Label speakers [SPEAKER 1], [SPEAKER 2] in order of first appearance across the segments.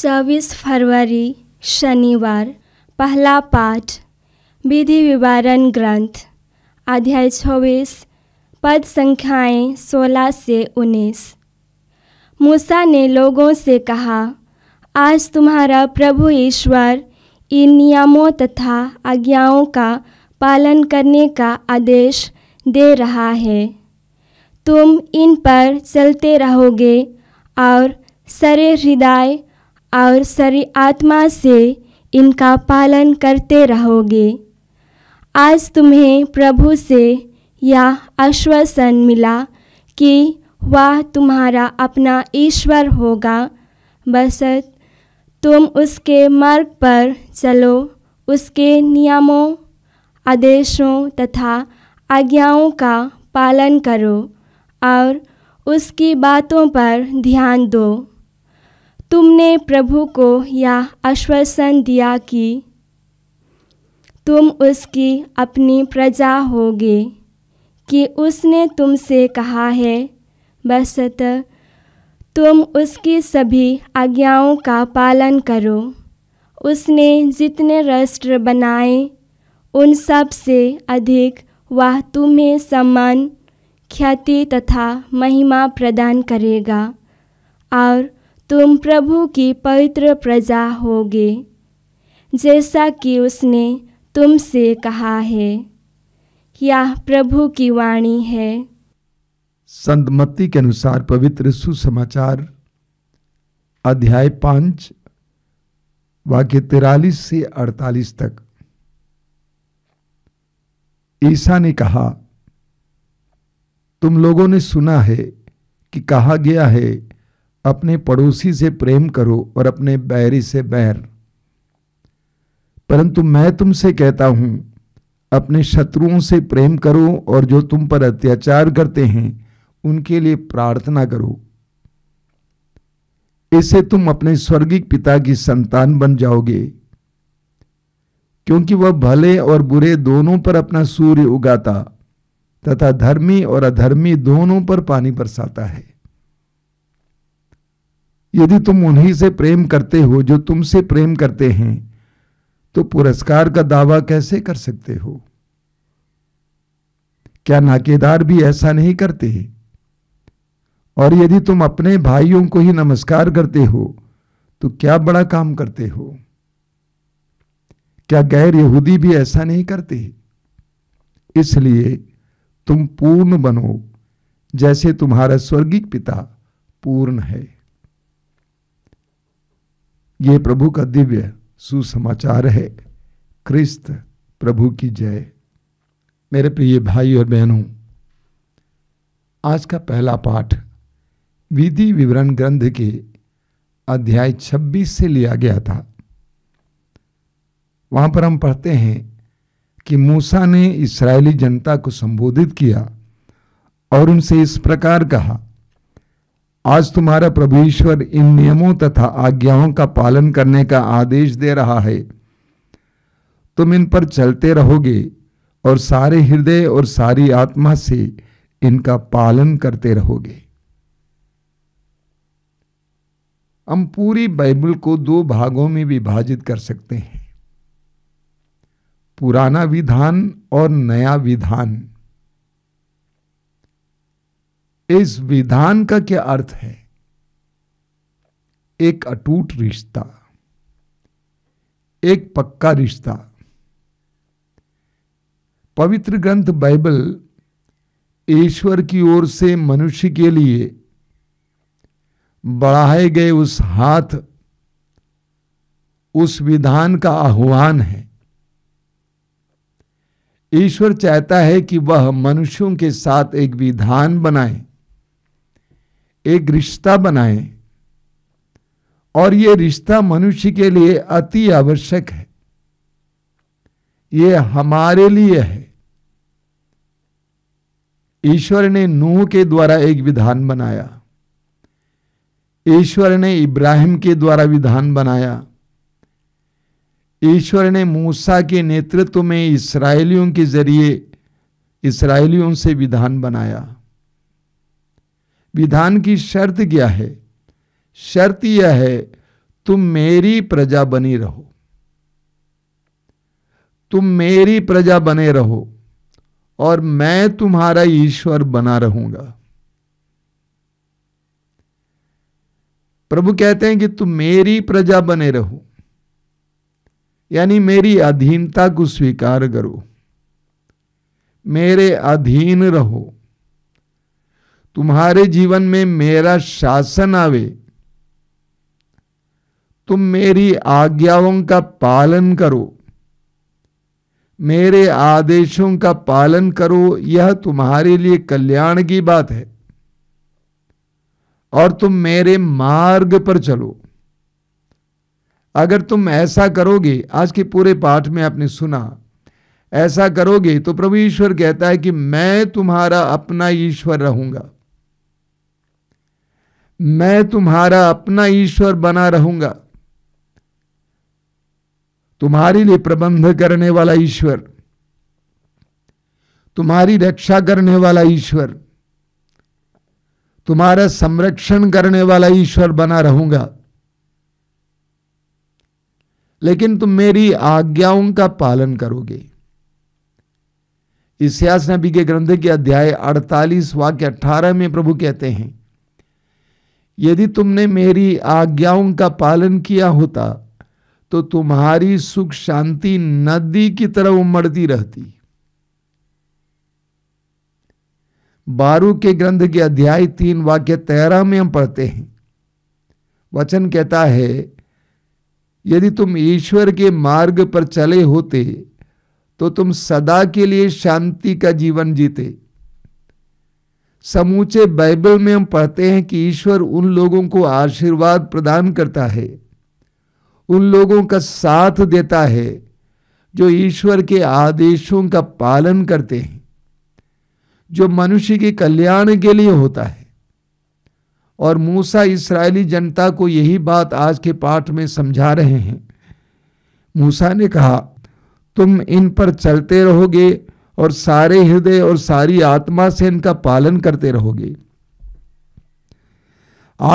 [SPEAKER 1] चौबीस फरवरी शनिवार पहला पाठ विधि विवरण ग्रंथ अध्याय चौबीस पद संख्याएं सोलह से उन्नीस मूसा ने लोगों से कहा आज तुम्हारा प्रभु ईश्वर इन नियमों तथा आज्ञाओं का पालन करने का आदेश दे रहा है तुम इन पर चलते रहोगे और सरे हृदय और सरी आत्मा से इनका पालन करते रहोगे आज तुम्हें प्रभु से यह आश्वासन मिला कि वह तुम्हारा अपना ईश्वर होगा बसत तुम उसके मार्ग पर चलो उसके नियमों आदेशों तथा आज्ञाओं का पालन करो और उसकी बातों पर ध्यान दो तुमने प्रभु को यह आश्वासन दिया कि तुम उसकी अपनी प्रजा होगे कि उसने तुमसे कहा है बसत तुम उसकी सभी आज्ञाओं का पालन करो उसने जितने राष्ट्र बनाए उन सब से अधिक वह तुम्हें सम्मान ख्याति तथा महिमा प्रदान करेगा और तुम प्रभु की पवित्र प्रजा होगे जैसा कि उसने तुमसे कहा है यह प्रभु की वाणी है
[SPEAKER 2] संत मत्ती के अनुसार पवित्र सुसमाचार अध्याय पांच वाक्य तिरालीस से अड़तालीस तक ईसा ने कहा तुम लोगों ने सुना है कि कहा गया है अपने पड़ोसी से प्रेम करो और अपने बैरी से बैर परंतु मैं तुमसे कहता हूं अपने शत्रुओं से प्रेम करो और जो तुम पर अत्याचार करते हैं उनके लिए प्रार्थना करो इससे तुम अपने स्वर्गिक पिता की संतान बन जाओगे क्योंकि वह भले और बुरे दोनों पर अपना सूर्य उगाता तथा धर्मी और अधर्मी दोनों पर पानी बरसाता है यदि तुम उन्हीं से प्रेम करते हो जो तुमसे प्रेम करते हैं तो पुरस्कार का दावा कैसे कर सकते हो क्या नाकेदार भी ऐसा नहीं करते और यदि तुम अपने भाइयों को ही नमस्कार करते हो तो क्या बड़ा काम करते हो क्या गैर यहूदी भी ऐसा नहीं करते इसलिए तुम पूर्ण बनो जैसे तुम्हारा स्वर्गिक पिता पूर्ण है ये प्रभु का दिव्य सुसमाचार है क्रिस्त प्रभु की जय मेरे प्रिय भाई और बहनों आज का पहला पाठ विधि विवरण ग्रंथ के अध्याय 26 से लिया गया था वहां पर हम पढ़ते हैं कि मूसा ने इसराइली जनता को संबोधित किया और उनसे इस प्रकार कहा आज तुम्हारा प्रभु ईश्वर इन नियमों तथा आज्ञाओं का पालन करने का आदेश दे रहा है तुम इन पर चलते रहोगे और सारे हृदय और सारी आत्मा से इनका पालन करते रहोगे हम पूरी बाइबल को दो भागों में विभाजित कर सकते हैं पुराना विधान और नया विधान इस विधान का क्या अर्थ है एक अटूट रिश्ता एक पक्का रिश्ता पवित्र ग्रंथ बाइबल ईश्वर की ओर से मनुष्य के लिए बढ़ाए गए उस हाथ उस विधान का आह्वान है ईश्वर चाहता है कि वह मनुष्यों के साथ एक विधान बनाए एक रिश्ता बनाए और ये रिश्ता मनुष्य के लिए अति आवश्यक है ये हमारे लिए है ईश्वर ने नूह के द्वारा एक विधान बनाया ईश्वर ने इब्राहिम के द्वारा विधान बनाया ईश्वर ने मूसा के नेतृत्व में इसराइलियों के जरिए इसराइलियों से विधान बनाया विधान की शर्त क्या है शर्त यह है तुम मेरी प्रजा बनी रहो तुम मेरी प्रजा बने रहो और मैं तुम्हारा ईश्वर बना रहूंगा प्रभु कहते हैं कि तुम मेरी प्रजा बने रहो यानी मेरी अधीनता को स्वीकार करो मेरे अधीन रहो तुम्हारे जीवन में मेरा शासन आवे तुम मेरी आज्ञाओं का पालन करो मेरे आदेशों का पालन करो यह तुम्हारे लिए कल्याण की बात है और तुम मेरे मार्ग पर चलो अगर तुम ऐसा करोगे आज के पूरे पाठ में आपने सुना ऐसा करोगे तो प्रभु ईश्वर कहता है कि मैं तुम्हारा अपना ईश्वर रहूंगा मैं तुम्हारा अपना ईश्वर बना रहूंगा तुम्हारे लिए प्रबंध करने वाला ईश्वर तुम्हारी रक्षा करने वाला ईश्वर तुम्हारा संरक्षण करने वाला ईश्वर बना रहूंगा लेकिन तुम मेरी आज्ञाओं का पालन करोगे इस नबी के ग्रंथ के अध्याय 48 वाक्य 18 में प्रभु कहते हैं यदि तुमने मेरी आज्ञाओं का पालन किया होता तो तुम्हारी सुख शांति नदी की तरह उमड़ती रहती बारू के ग्रंथ के अध्याय तीन वाक्य तेरह में हम पढ़ते हैं वचन कहता है यदि तुम ईश्वर के मार्ग पर चले होते तो तुम सदा के लिए शांति का जीवन जीते समूचे बाइबल में हम पढ़ते हैं कि ईश्वर उन लोगों को आशीर्वाद प्रदान करता है उन लोगों का साथ देता है जो ईश्वर के आदेशों का पालन करते हैं जो मनुष्य के कल्याण के लिए होता है और मूसा इसराइली जनता को यही बात आज के पाठ में समझा रहे हैं मूसा ने कहा तुम इन पर चलते रहोगे और सारे हृदय और सारी आत्मा से इनका पालन करते रहोगे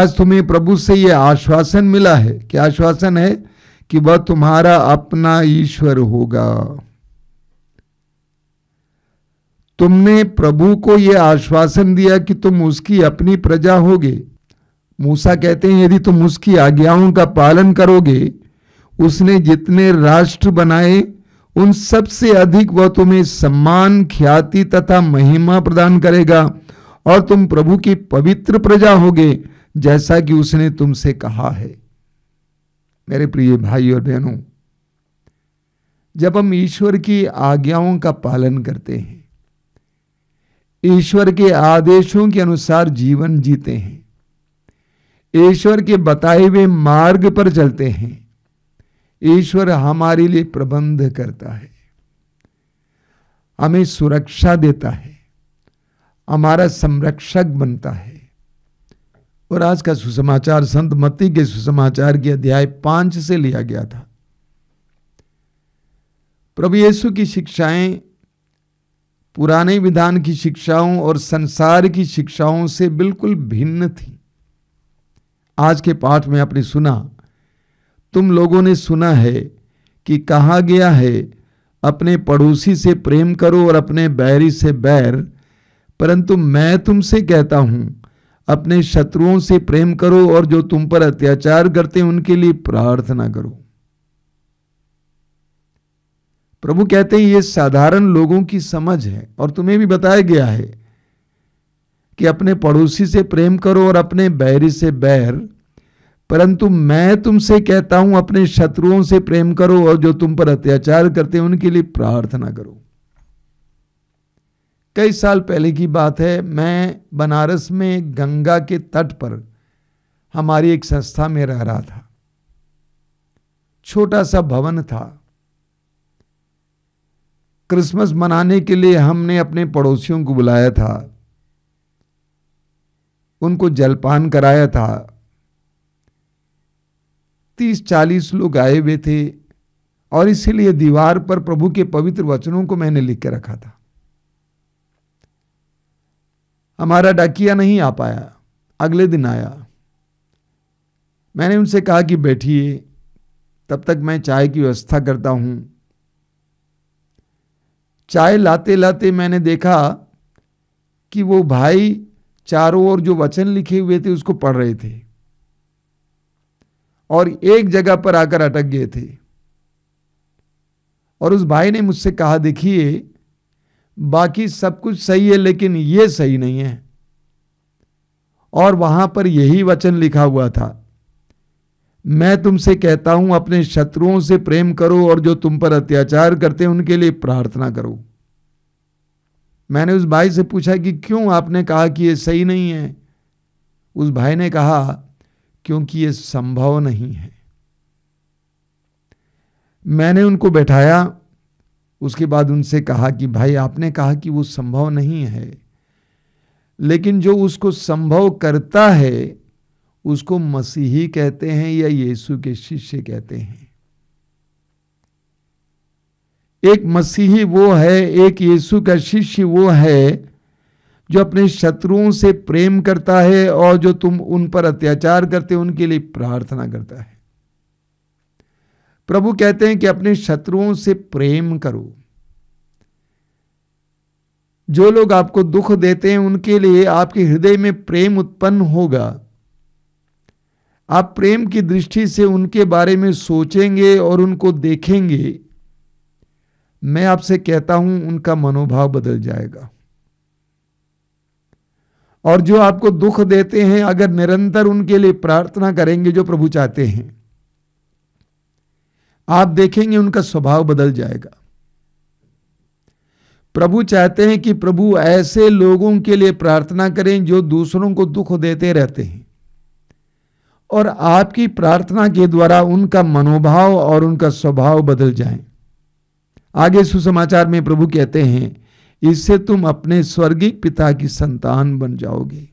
[SPEAKER 2] आज तुम्हें प्रभु से यह आश्वासन मिला है क्या आश्वासन है कि वह तुम्हारा अपना ईश्वर होगा तुमने प्रभु को यह आश्वासन दिया कि तुम उसकी अपनी प्रजा होगे मूसा कहते हैं यदि तुम उसकी आज्ञाओं का पालन करोगे उसने जितने राष्ट्र बनाए उन सबसे अधिक वह तुम्हें सम्मान ख्याति तथा महिमा प्रदान करेगा और तुम प्रभु की पवित्र प्रजा होगे जैसा कि उसने तुमसे कहा है मेरे प्रिय भाई और बहनों जब हम ईश्वर की आज्ञाओं का पालन करते हैं ईश्वर के आदेशों के अनुसार जीवन जीते हैं ईश्वर के बताए हुए मार्ग पर चलते हैं ईश्वर हमारे लिए प्रबंध करता है हमें सुरक्षा देता है हमारा संरक्षक बनता है और आज का सुसमाचार संत मत्ती के सुसमाचार के अध्याय पांच से लिया गया था प्रभु येसु की शिक्षाएं पुराने विधान की शिक्षाओं और संसार की शिक्षाओं से बिल्कुल भिन्न थी आज के पाठ में आपने सुना तुम लोगों ने सुना है कि कहा गया है अपने पड़ोसी से प्रेम करो और अपने बैरी से बैर परंतु मैं तुमसे कहता हूँ अपने शत्रुओं से प्रेम करो और जो तुम पर अत्याचार करते हैं उनके लिए प्रार्थना करो प्रभु कहते हैं ये साधारण लोगों की समझ है और तुम्हें भी बताया गया है कि अपने पड़ोसी से प्रेम करो और अपने बैरी से बैर परंतु मैं तुमसे कहता हूं अपने शत्रुओं से प्रेम करो और जो तुम पर अत्याचार करते हैं उनके लिए प्रार्थना करो कई साल पहले की बात है मैं बनारस में गंगा के तट पर हमारी एक संस्था में रह रहा था छोटा सा भवन था क्रिसमस मनाने के लिए हमने अपने पड़ोसियों को बुलाया था उनको जलपान कराया था तीस चालीस लोग आए हुए थे और इसीलिए दीवार पर प्रभु के पवित्र वचनों को मैंने लिख के रखा था हमारा डाकिया नहीं आ पाया अगले दिन आया मैंने उनसे कहा कि बैठिए तब तक मैं चाय की व्यवस्था करता हूं चाय लाते लाते मैंने देखा कि वो भाई चारों ओर जो वचन लिखे हुए थे उसको पढ़ रहे थे और एक जगह पर आकर अटक गए थे और उस भाई ने मुझसे कहा देखिए बाकी सब कुछ सही है लेकिन यह सही नहीं है और वहां पर यही वचन लिखा हुआ था मैं तुमसे कहता हूं अपने शत्रुओं से प्रेम करो और जो तुम पर अत्याचार करते हैं उनके लिए प्रार्थना करो मैंने उस भाई से पूछा कि क्यों आपने कहा कि यह सही नहीं है उस भाई ने कहा क्योंकि ये संभव नहीं है मैंने उनको बैठाया उसके बाद उनसे कहा कि भाई आपने कहा कि वो संभव नहीं है लेकिन जो उसको संभव करता है उसको मसीही कहते हैं या यीशु के शिष्य कहते हैं एक मसीही वो है एक यीशु का शिष्य वो है जो अपने शत्रुओं से प्रेम करता है और जो तुम उन पर अत्याचार करते हो उनके लिए प्रार्थना करता है प्रभु कहते हैं कि अपने शत्रुओं से प्रेम करो जो लोग आपको दुख देते हैं उनके लिए आपके हृदय में प्रेम उत्पन्न होगा आप प्रेम की दृष्टि से उनके बारे में सोचेंगे और उनको देखेंगे मैं आपसे कहता हूं उनका मनोभाव बदल जाएगा और जो आपको दुख देते हैं अगर निरंतर उनके लिए प्रार्थना करेंगे जो प्रभु चाहते हैं आप देखेंगे उनका स्वभाव बदल जाएगा प्रभु चाहते हैं कि प्रभु ऐसे लोगों के लिए प्रार्थना करें जो दूसरों को दुख देते रहते हैं और आपकी प्रार्थना के द्वारा उनका मनोभाव और उनका स्वभाव बदल जाए आगे सुसमाचार में प्रभु कहते हैं इससे तुम अपने स्वर्गीय पिता की संतान बन जाओगे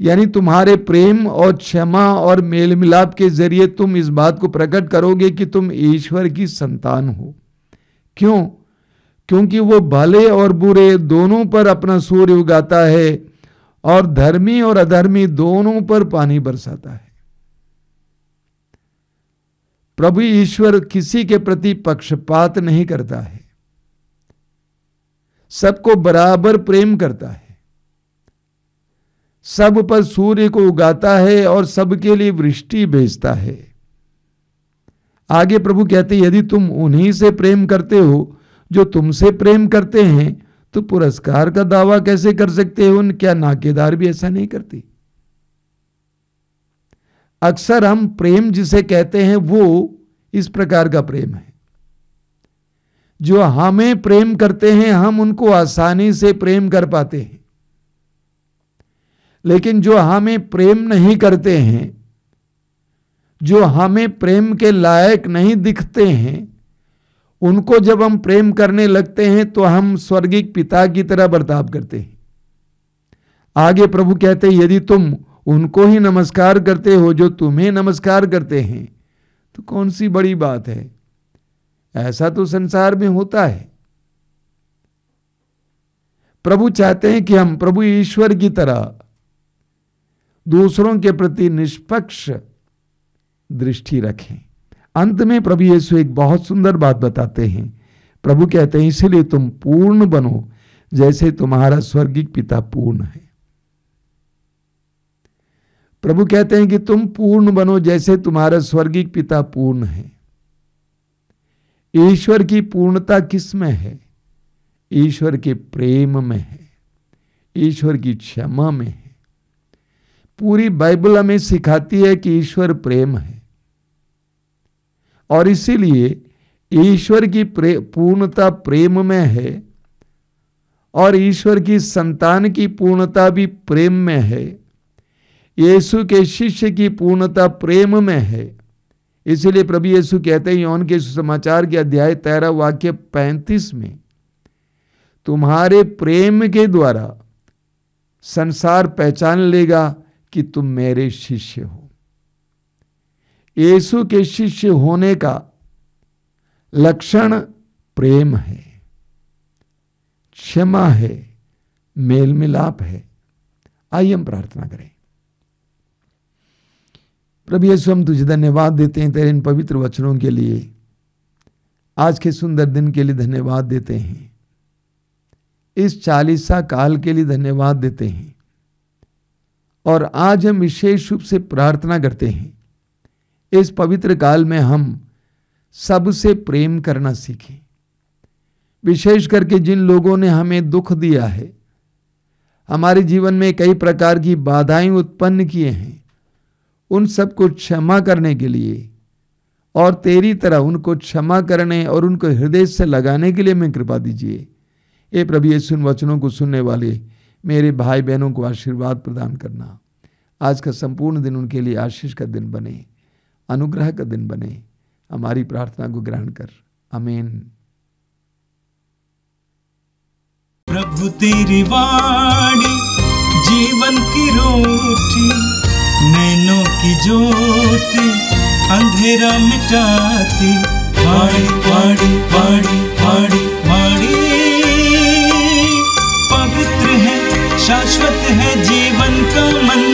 [SPEAKER 2] यानी तुम्हारे प्रेम और क्षमा और मेल मिलाप के जरिए तुम इस बात को प्रकट करोगे कि तुम ईश्वर की संतान हो क्यों क्योंकि वो भले और बुरे दोनों पर अपना सूर्य उगाता है और धर्मी और अधर्मी दोनों पर पानी बरसाता है प्रभु ईश्वर किसी के प्रति पक्षपात नहीं करता है सबको बराबर प्रेम करता है सब पर सूर्य को उगाता है और सबके लिए वृष्टि भेजता है आगे प्रभु कहते यदि तुम उन्हीं से प्रेम करते हो जो तुमसे प्रेम करते हैं तो पुरस्कार का दावा कैसे कर सकते हो उन क्या नाकेदार भी ऐसा नहीं करती अक्सर हम प्रेम जिसे कहते हैं वो इस प्रकार का प्रेम है जो हमें प्रेम करते हैं हम उनको आसानी से प्रेम कर पाते हैं लेकिन जो हमें प्रेम नहीं करते हैं जो हमें प्रेम के लायक नहीं दिखते हैं उनको जब हम प्रेम करने लगते हैं तो हम स्वर्गिक पिता की तरह बर्ताव करते हैं आगे प्रभु कहते हैं यदि तुम उनको ही नमस्कार करते हो जो तुम्हें नमस्कार करते हैं तो कौन सी बड़ी बात है ऐसा तो संसार में होता है प्रभु चाहते हैं कि हम प्रभु ईश्वर की तरह दूसरों के प्रति निष्पक्ष दृष्टि रखें अंत में प्रभु यीशु एक बहुत सुंदर बात बताते हैं प्रभु कहते हैं इसलिए तुम पूर्ण बनो जैसे तुम्हारा स्वर्गिक पिता पूर्ण है प्रभु कहते हैं कि तुम पूर्ण बनो जैसे तुम्हारा स्वर्गीय पिता पूर्ण है ईश्वर की पूर्णता किस में है ईश्वर के प्रेम में है ईश्वर की क्षमा में है पूरी बाइबल हमें सिखाती है कि ईश्वर प्रेम है और इसीलिए ईश्वर की प्रे, पूर्णता प्रेम में है और ईश्वर की संतान की पूर्णता भी प्रेम में है यीशु के शिष्य की पूर्णता प्रेम में है इसलिए प्रभु यीशु कहते हैं यौन के सुसमाचार के अध्याय तेरह वाक्य पैंतीस में तुम्हारे प्रेम के द्वारा संसार पहचान लेगा कि तुम मेरे शिष्य हो यीशु के शिष्य होने का लक्षण प्रेम है क्षमा है मेल मिलाप है आइए हम प्रार्थना करें प्रभु यीशु हम तुझे धन्यवाद देते हैं तेरे इन पवित्र वचनों के लिए आज के सुंदर दिन के लिए धन्यवाद देते हैं इस चालीसा काल के लिए धन्यवाद देते हैं और आज हम विशेष रूप से प्रार्थना करते हैं इस पवित्र काल में हम सबसे प्रेम करना सीखें विशेष करके जिन लोगों ने हमें दुख दिया है हमारे जीवन में कई प्रकार की बाधाएं उत्पन्न किए हैं उन सबको क्षमा करने के लिए और तेरी तरह उनको क्षमा करने और उनको हृदय से लगाने के लिए मैं कृपा दीजिए ये प्रभु ये वचनों को सुनने वाले मेरे भाई बहनों को आशीर्वाद प्रदान करना आज का संपूर्ण दिन उनके लिए आशीष का दिन बने अनुग्रह का दिन बने हमारी प्रार्थना को ग्रहण कर अमीन प्रभु तेरी वाणी जीवन की रोटी नैनों
[SPEAKER 1] की ज्योति अंधेरा मिटाती पाड़ी पाड़ी पाड़ी पाड़ी पाड़ी पवित्र है शाश्वत है जीवन का मंदिर